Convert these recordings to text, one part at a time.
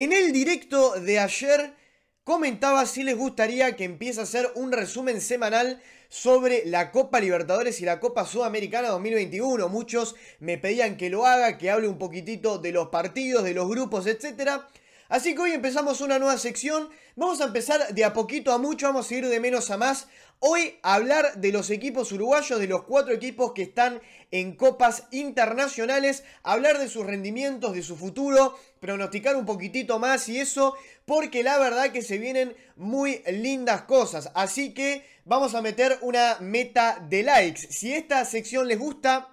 En el directo de ayer comentaba si les gustaría que empiece a hacer un resumen semanal sobre la Copa Libertadores y la Copa Sudamericana 2021. Muchos me pedían que lo haga, que hable un poquitito de los partidos, de los grupos, etc. Así que hoy empezamos una nueva sección. Vamos a empezar de a poquito a mucho, vamos a ir de menos a más. Hoy hablar de los equipos uruguayos, de los cuatro equipos que están en copas internacionales, hablar de sus rendimientos, de su futuro, pronosticar un poquitito más y eso, porque la verdad que se vienen muy lindas cosas. Así que vamos a meter una meta de likes. Si esta sección les gusta...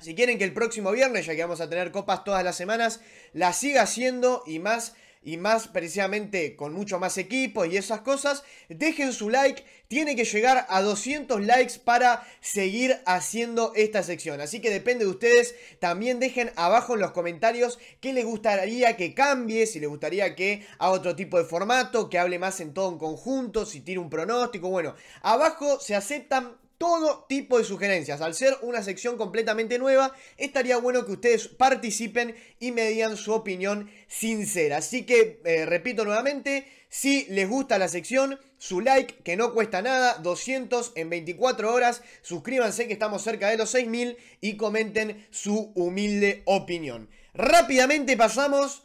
Si quieren que el próximo viernes, ya que vamos a tener copas todas las semanas, la siga haciendo y más y más precisamente con mucho más equipo y esas cosas, dejen su like, tiene que llegar a 200 likes para seguir haciendo esta sección. Así que depende de ustedes, también dejen abajo en los comentarios qué les gustaría que cambie, si les gustaría que haga otro tipo de formato, que hable más en todo un conjunto, si tire un pronóstico, bueno, abajo se aceptan todo tipo de sugerencias. Al ser una sección completamente nueva, estaría bueno que ustedes participen y me digan su opinión sincera. Así que, eh, repito nuevamente, si les gusta la sección, su like, que no cuesta nada, 200 en 24 horas, suscríbanse que estamos cerca de los 6000 y comenten su humilde opinión. Rápidamente pasamos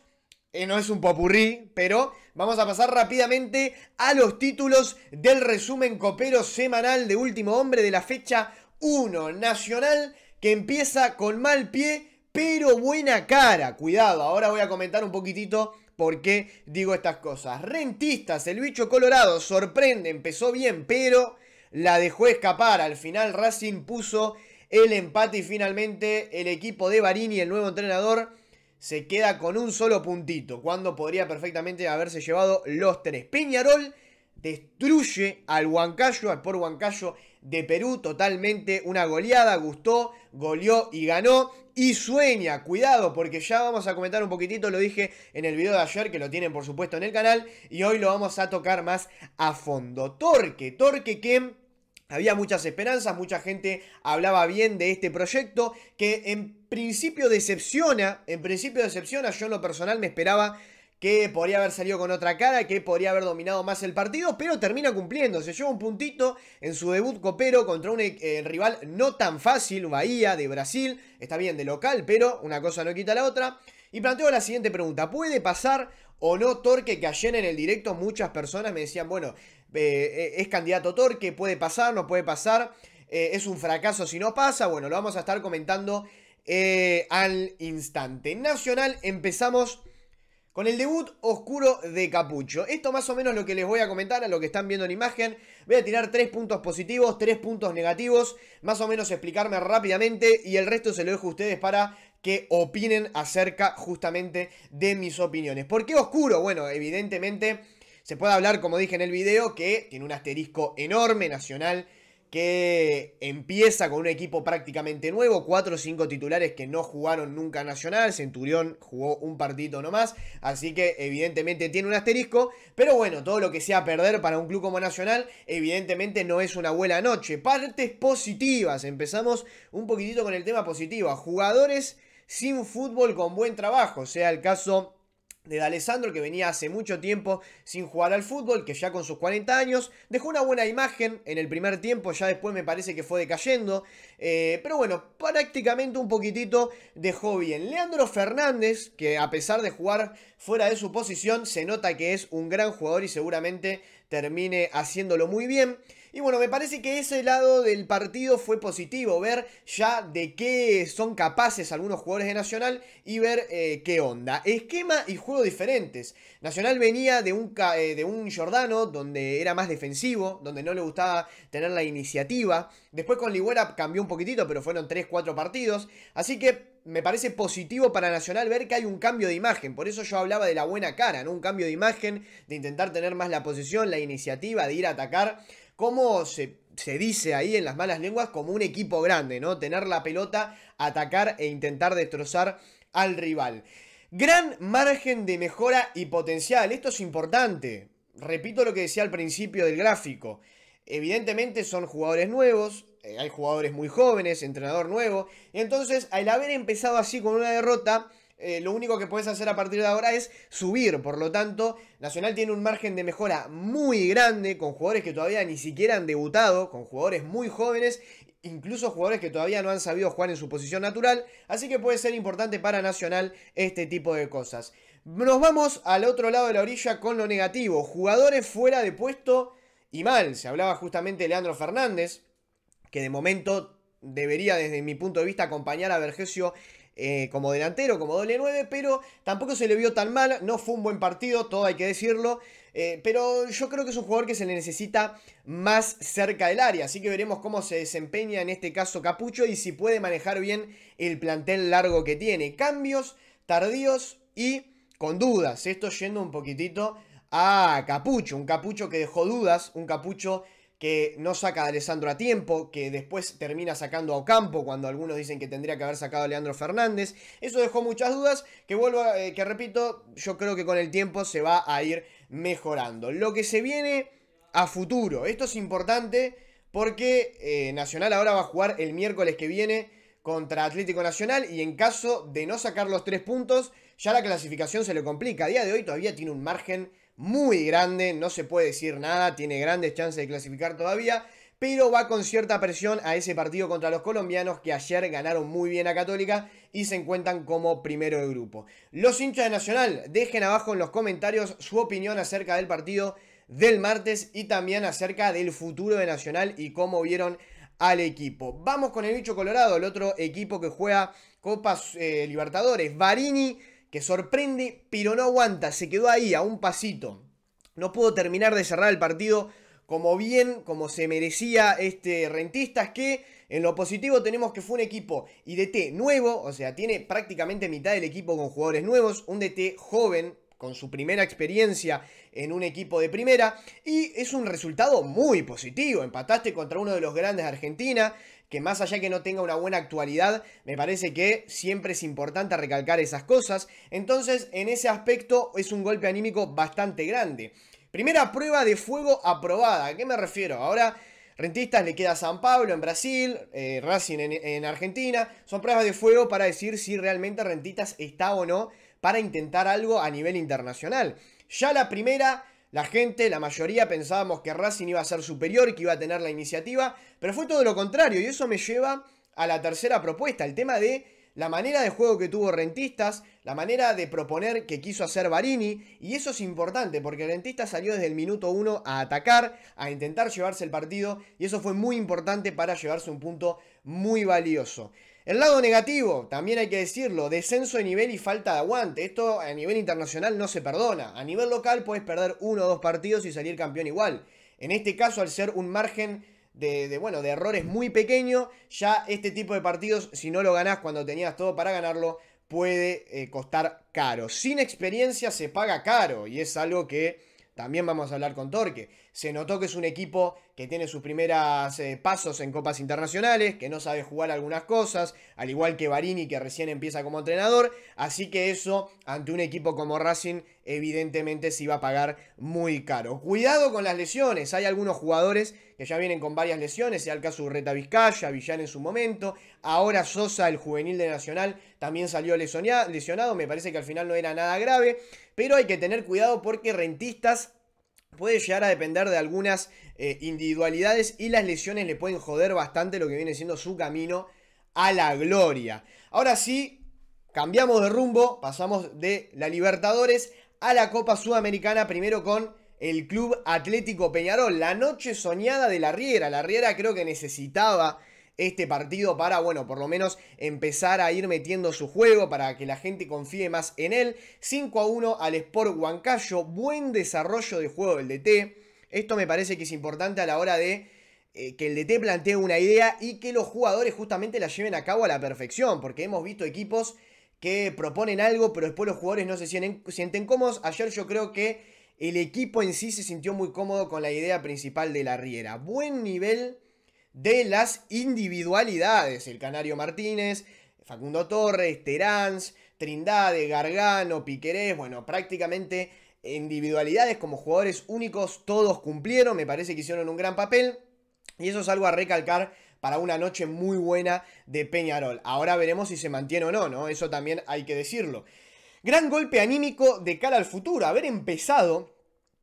eh, no es un popurrí, pero vamos a pasar rápidamente a los títulos del resumen copero semanal de Último Hombre de la fecha 1 nacional que empieza con mal pie pero buena cara. Cuidado, ahora voy a comentar un poquitito por qué digo estas cosas. Rentistas, el bicho colorado sorprende, empezó bien pero la dejó escapar. Al final Racing puso el empate y finalmente el equipo de Barini, el nuevo entrenador, se queda con un solo puntito, cuando podría perfectamente haberse llevado los tres. Peñarol destruye al Huancayo, al por Huancayo de Perú, totalmente una goleada, gustó, goleó y ganó. Y sueña, cuidado, porque ya vamos a comentar un poquitito, lo dije en el video de ayer, que lo tienen por supuesto en el canal, y hoy lo vamos a tocar más a fondo. Torque, Torque que había muchas esperanzas, mucha gente hablaba bien de este proyecto que en principio decepciona, en principio decepciona, yo en lo personal me esperaba que podría haber salido con otra cara, que podría haber dominado más el partido, pero termina cumpliendo. Se lleva un puntito en su debut copero contra un eh, rival no tan fácil, Bahía de Brasil. Está bien de local, pero una cosa no quita la otra. Y planteo la siguiente pregunta, ¿puede pasar o no Torque que ayer en el directo muchas personas me decían, bueno, eh, es candidato Torque, puede pasar, no puede pasar, eh, es un fracaso si no pasa, bueno, lo vamos a estar comentando eh, al instante. Nacional empezamos con el debut oscuro de Capucho. Esto más o menos lo que les voy a comentar a lo que están viendo en imagen. Voy a tirar tres puntos positivos, tres puntos negativos, más o menos explicarme rápidamente y el resto se lo dejo a ustedes para que opinen acerca justamente de mis opiniones. ¿Por qué oscuro? Bueno, evidentemente se puede hablar, como dije en el video, que tiene un asterisco enorme nacional que empieza con un equipo prácticamente nuevo, cuatro o cinco titulares que no jugaron nunca Nacional, Centurión jugó un partito nomás, así que evidentemente tiene un asterisco, pero bueno, todo lo que sea perder para un club como Nacional, evidentemente no es una buena noche. Partes positivas, empezamos un poquitito con el tema positivo, jugadores sin fútbol con buen trabajo, sea el caso de Alessandro que venía hace mucho tiempo sin jugar al fútbol, que ya con sus 40 años dejó una buena imagen en el primer tiempo, ya después me parece que fue decayendo, eh, pero bueno, prácticamente un poquitito dejó bien. Leandro Fernández, que a pesar de jugar fuera de su posición, se nota que es un gran jugador y seguramente termine haciéndolo muy bien. Y bueno, me parece que ese lado del partido fue positivo, ver ya de qué son capaces algunos jugadores de Nacional y ver eh, qué onda. Esquema y juego diferentes. Nacional venía de un, eh, de un Jordano donde era más defensivo, donde no le gustaba tener la iniciativa. Después con Ligüera cambió un poquitito, pero fueron 3-4 partidos. Así que me parece positivo para Nacional ver que hay un cambio de imagen. Por eso yo hablaba de la buena cara, ¿no? Un cambio de imagen, de intentar tener más la posición, la iniciativa, de ir a atacar. Como se, se dice ahí en las malas lenguas, como un equipo grande, ¿no? Tener la pelota, atacar e intentar destrozar al rival. Gran margen de mejora y potencial. Esto es importante. Repito lo que decía al principio del gráfico. Evidentemente son jugadores nuevos, eh, hay jugadores muy jóvenes, entrenador nuevo. entonces, al haber empezado así con una derrota, eh, lo único que puedes hacer a partir de ahora es subir. Por lo tanto, Nacional tiene un margen de mejora muy grande con jugadores que todavía ni siquiera han debutado, con jugadores muy jóvenes, incluso jugadores que todavía no han sabido jugar en su posición natural. Así que puede ser importante para Nacional este tipo de cosas. Nos vamos al otro lado de la orilla con lo negativo. Jugadores fuera de puesto y mal. Se hablaba justamente de Leandro Fernández, que de momento debería, desde mi punto de vista, acompañar a Vergesio eh, como delantero, como doble 9, pero tampoco se le vio tan mal, no fue un buen partido, todo hay que decirlo, eh, pero yo creo que es un jugador que se le necesita más cerca del área, así que veremos cómo se desempeña en este caso Capucho y si puede manejar bien el plantel largo que tiene. Cambios tardíos y con dudas, esto yendo un poquitito a ah, Capucho, un Capucho que dejó dudas, un Capucho que no saca a Alessandro a tiempo, que después termina sacando a Ocampo cuando algunos dicen que tendría que haber sacado a Leandro Fernández. Eso dejó muchas dudas que vuelvo, eh, que repito, yo creo que con el tiempo se va a ir mejorando. Lo que se viene a futuro, esto es importante porque eh, Nacional ahora va a jugar el miércoles que viene contra Atlético Nacional y en caso de no sacar los tres puntos, ya la clasificación se le complica. A día de hoy todavía tiene un margen muy grande, no se puede decir nada, tiene grandes chances de clasificar todavía, pero va con cierta presión a ese partido contra los colombianos que ayer ganaron muy bien a Católica y se encuentran como primero de grupo. Los hinchas de Nacional, dejen abajo en los comentarios su opinión acerca del partido del martes y también acerca del futuro de Nacional y cómo vieron al equipo. Vamos con el bicho colorado, el otro equipo que juega Copas eh, Libertadores. Varini que sorprende, pero no aguanta, se quedó ahí a un pasito. No pudo terminar de cerrar el partido como bien, como se merecía este Rentistas, que en lo positivo tenemos que fue un equipo IDT nuevo, o sea, tiene prácticamente mitad del equipo con jugadores nuevos, un DT joven, con su primera experiencia en un equipo de primera y es un resultado muy positivo. Empataste contra uno de los grandes de Argentina, que más allá que no tenga una buena actualidad, me parece que siempre es importante recalcar esas cosas. Entonces, en ese aspecto es un golpe anímico bastante grande. Primera prueba de fuego aprobada. ¿A qué me refiero? Ahora... Rentistas le queda a San Pablo en Brasil, eh, Racing en, en Argentina. Son pruebas de fuego para decir si realmente Rentistas está o no para intentar algo a nivel internacional. Ya la primera la gente, la mayoría, pensábamos que Racing iba a ser superior, que iba a tener la iniciativa, pero fue todo lo contrario y eso me lleva a la tercera propuesta, el tema de la manera de juego que tuvo Rentistas, la manera de proponer que quiso hacer Barini, y eso es importante porque Rentistas salió desde el minuto uno a atacar, a intentar llevarse el partido, y eso fue muy importante para llevarse un punto muy valioso. El lado negativo, también hay que decirlo, descenso de nivel y falta de aguante. Esto a nivel internacional no se perdona. A nivel local puedes perder uno o dos partidos y salir campeón igual. En este caso, al ser un margen de, bueno, de errores muy pequeño, ya este tipo de partidos, si no lo ganás cuando tenías todo para ganarlo, puede eh, costar caro. Sin experiencia se paga caro y es algo que también vamos a hablar con Torque. Se notó que es un equipo que tiene sus primeras eh, pasos en copas internacionales, que no sabe jugar algunas cosas, al igual que Barini que recién empieza como entrenador, así que eso ante un equipo como Racing evidentemente se iba a pagar muy caro. Cuidado con las lesiones, hay algunos jugadores que ya vienen con varias lesiones, sea el caso Vizcaya, Villán en su momento, ahora Sosa, el juvenil de Nacional, también salió lesionado, me parece que al final no era nada grave, pero hay que tener cuidado porque Rentistas Puede llegar a depender de algunas eh, individualidades y las lesiones le pueden joder bastante lo que viene siendo su camino a la gloria. Ahora sí, cambiamos de rumbo, pasamos de la Libertadores a la Copa Sudamericana, primero con el Club Atlético Peñarol, la noche soñada de la Riera. La Riera creo que necesitaba este partido para, bueno, por lo menos empezar a ir metiendo su juego, para que la gente confíe más en él. 5 a 1 al Sport Huancayo, buen desarrollo de juego del DT. Esto me parece que es importante a la hora de eh, que el DT plantee una idea y que los jugadores justamente la lleven a cabo a la perfección, porque hemos visto equipos que proponen algo, pero después los jugadores no se sienten, sienten cómodos. Ayer yo creo que el equipo en sí se sintió muy cómodo con la idea principal de la Riera. Buen nivel de las individualidades. El Canario Martínez, Facundo Torres, Teráns, Trindade, Gargano, Piquerés, bueno, prácticamente individualidades como jugadores únicos, todos cumplieron, me parece que hicieron un gran papel. Y eso es algo a recalcar para una noche muy buena de Peñarol. Ahora veremos si se mantiene o no, ¿no? Eso también hay que decirlo. Gran golpe anímico de cara al futuro. Haber empezado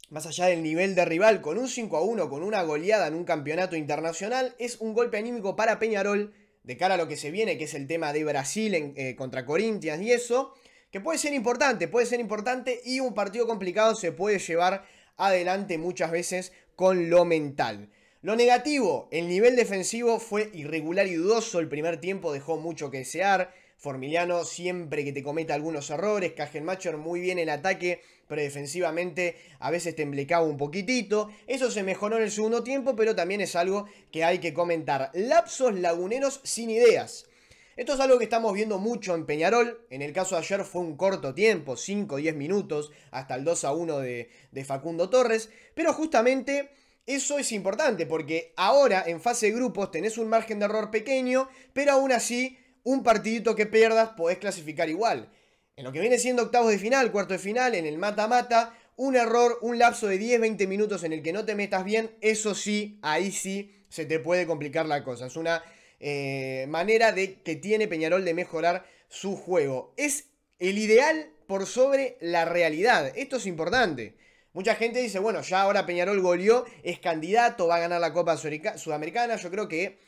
más allá del nivel de rival, con un 5 a 1, con una goleada en un campeonato internacional, es un golpe anímico para Peñarol de cara a lo que se viene, que es el tema de Brasil eh, contra Corinthians y eso, que puede ser importante, puede ser importante y un partido complicado se puede llevar adelante muchas veces con lo mental. Lo negativo, el nivel defensivo fue irregular y dudoso, el primer tiempo dejó mucho que desear, Formiliano siempre que te cometa algunos errores, Cajelmacher muy bien en ataque, pero defensivamente a veces te un poquitito. Eso se mejoró en el segundo tiempo, pero también es algo que hay que comentar. Lapsos laguneros sin ideas. Esto es algo que estamos viendo mucho en Peñarol. En el caso de ayer fue un corto tiempo, 5 o 10 minutos, hasta el 2 a 1 de, de Facundo Torres. Pero justamente eso es importante porque ahora en fase de grupos tenés un margen de error pequeño, pero aún así un partidito que pierdas podés clasificar igual. En lo que viene siendo octavos de final, cuarto de final, en el mata-mata, un error, un lapso de 10-20 minutos en el que no te metas bien, eso sí, ahí sí se te puede complicar la cosa. Es una eh, manera de que tiene Peñarol de mejorar su juego. Es el ideal por sobre la realidad. Esto es importante. Mucha gente dice, bueno, ya ahora Peñarol goleó, es candidato, va a ganar la Copa Sudamericana. Yo creo que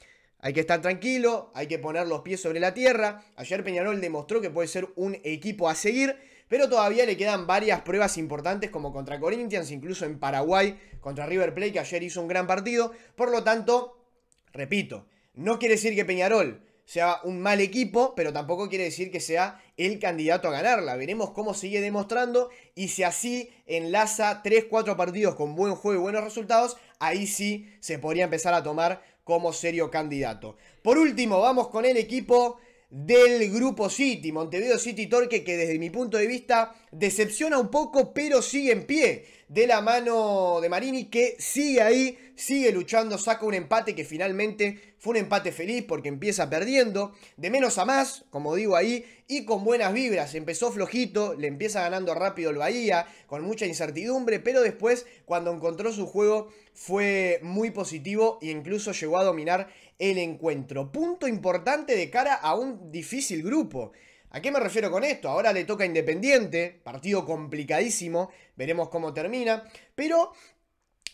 hay que estar tranquilo, hay que poner los pies sobre la tierra. Ayer Peñarol demostró que puede ser un equipo a seguir, pero todavía le quedan varias pruebas importantes como contra Corinthians, incluso en Paraguay, contra River Plate, que ayer hizo un gran partido. Por lo tanto, repito, no quiere decir que Peñarol sea un mal equipo, pero tampoco quiere decir que sea el candidato a ganarla. Veremos cómo sigue demostrando y si así enlaza 3-4 partidos con buen juego y buenos resultados, ahí sí se podría empezar a tomar como serio candidato. Por último, vamos con el equipo del grupo City, Montevideo City Torque, que desde mi punto de vista decepciona un poco, pero sigue en pie de la mano de Marini, que sigue ahí, sigue luchando, saca un empate que finalmente fue un empate feliz porque empieza perdiendo, de menos a más, como digo ahí, y con buenas vibras. Empezó flojito, le empieza ganando rápido el Bahía, con mucha incertidumbre, pero después, cuando encontró su juego, fue muy positivo e incluso llegó a dominar el encuentro. Punto importante de cara a un difícil grupo. ¿A qué me refiero con esto? Ahora le toca Independiente, partido complicadísimo, veremos cómo termina, pero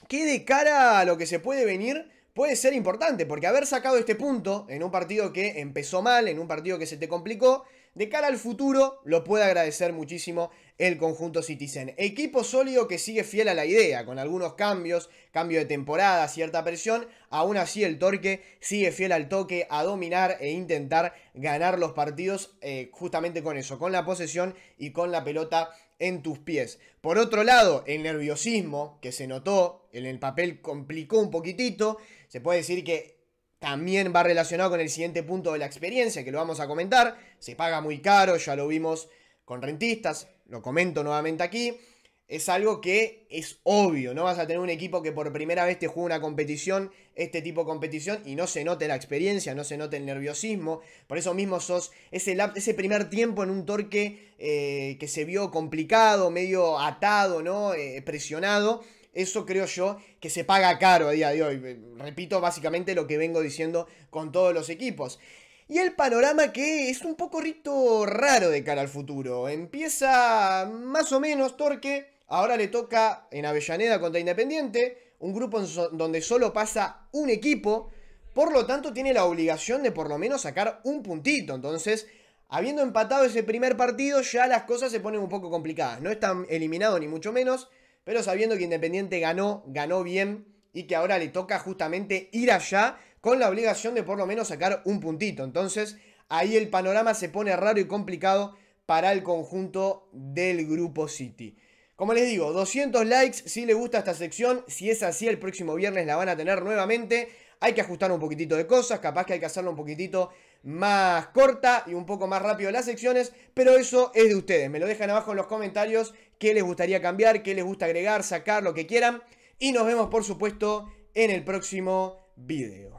¿qué de cara a lo que se puede venir, puede ser importante, porque haber sacado este punto en un partido que empezó mal, en un partido que se te complicó, de cara al futuro lo puede agradecer muchísimo el conjunto Citizen. Equipo sólido que sigue fiel a la idea, con algunos cambios, cambio de temporada, cierta presión, aún así el Torque sigue fiel al toque, a dominar e intentar ganar los partidos eh, justamente con eso, con la posesión y con la pelota en tus pies. Por otro lado, el nerviosismo que se notó en el papel complicó un poquitito. Se puede decir que también va relacionado con el siguiente punto de la experiencia, que lo vamos a comentar. Se paga muy caro, ya lo vimos con rentistas, lo comento nuevamente aquí es algo que es obvio, no vas a tener un equipo que por primera vez te juega una competición, este tipo de competición, y no se note la experiencia, no se note el nerviosismo, por eso mismo sos ese, ese primer tiempo en un torque eh, que se vio complicado, medio atado, ¿no? Eh, presionado, eso creo yo que se paga caro a día de hoy, repito básicamente lo que vengo diciendo con todos los equipos. Y el panorama que es un poco rito raro de cara al futuro. Empieza más o menos Torque Ahora le toca en Avellaneda contra Independiente, un grupo donde solo pasa un equipo, por lo tanto tiene la obligación de por lo menos sacar un puntito. Entonces, habiendo empatado ese primer partido, ya las cosas se ponen un poco complicadas. No están eliminados ni mucho menos, pero sabiendo que Independiente ganó, ganó bien y que ahora le toca justamente ir allá con la obligación de por lo menos sacar un puntito. Entonces, ahí el panorama se pone raro y complicado para el conjunto del grupo City. Como les digo, 200 likes si les gusta esta sección. Si es así, el próximo viernes la van a tener nuevamente. Hay que ajustar un poquitito de cosas, capaz que hay que hacerlo un poquitito más corta y un poco más rápido las secciones, pero eso es de ustedes. Me lo dejan abajo en los comentarios qué les gustaría cambiar, qué les gusta agregar, sacar, lo que quieran. Y nos vemos, por supuesto, en el próximo video.